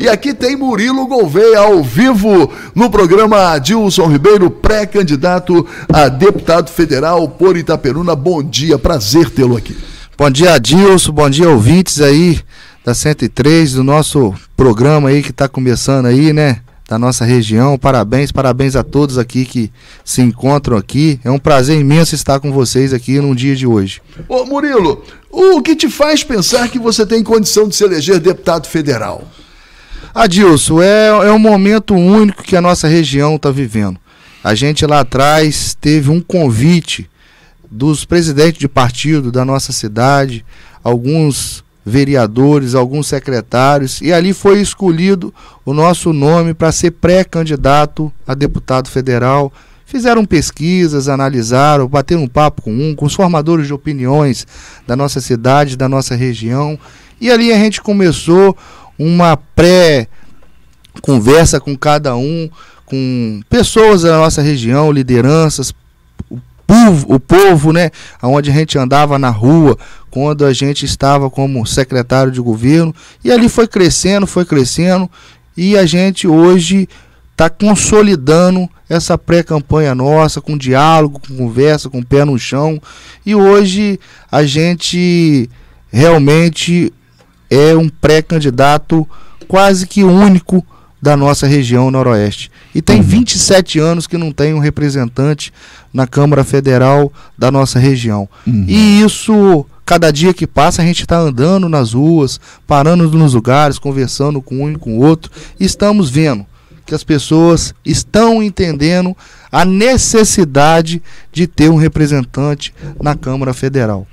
E aqui tem Murilo Gouveia ao vivo no programa Adilson Ribeiro, pré-candidato a deputado federal por Itaperuna. Bom dia, prazer tê-lo aqui. Bom dia, Adilson. Bom dia, ouvintes aí da 103, do nosso programa aí que está começando aí, né? Da nossa região. Parabéns, parabéns a todos aqui que se encontram aqui. É um prazer imenso estar com vocês aqui num dia de hoje. Ô Murilo, o que te faz pensar que você tem condição de se eleger deputado federal? Adilson, é, é um momento único que a nossa região está vivendo. A gente lá atrás teve um convite dos presidentes de partido da nossa cidade, alguns vereadores, alguns secretários, e ali foi escolhido o nosso nome para ser pré-candidato a deputado federal. Fizeram pesquisas, analisaram, bateram um papo com um, com os formadores de opiniões da nossa cidade, da nossa região. E ali a gente começou uma pré-conversa com cada um, com pessoas da nossa região, lideranças, o povo, o povo, né? Onde a gente andava na rua, quando a gente estava como secretário de governo. E ali foi crescendo, foi crescendo. E a gente hoje está consolidando essa pré-campanha nossa, com diálogo, com conversa, com o pé no chão. E hoje a gente realmente é um pré-candidato quase que único da nossa região noroeste. E tem 27 uhum. anos que não tem um representante na Câmara Federal da nossa região. Uhum. E isso, cada dia que passa, a gente está andando nas ruas, parando nos lugares, conversando com um e com o outro. E estamos vendo que as pessoas estão entendendo a necessidade de ter um representante na Câmara Federal.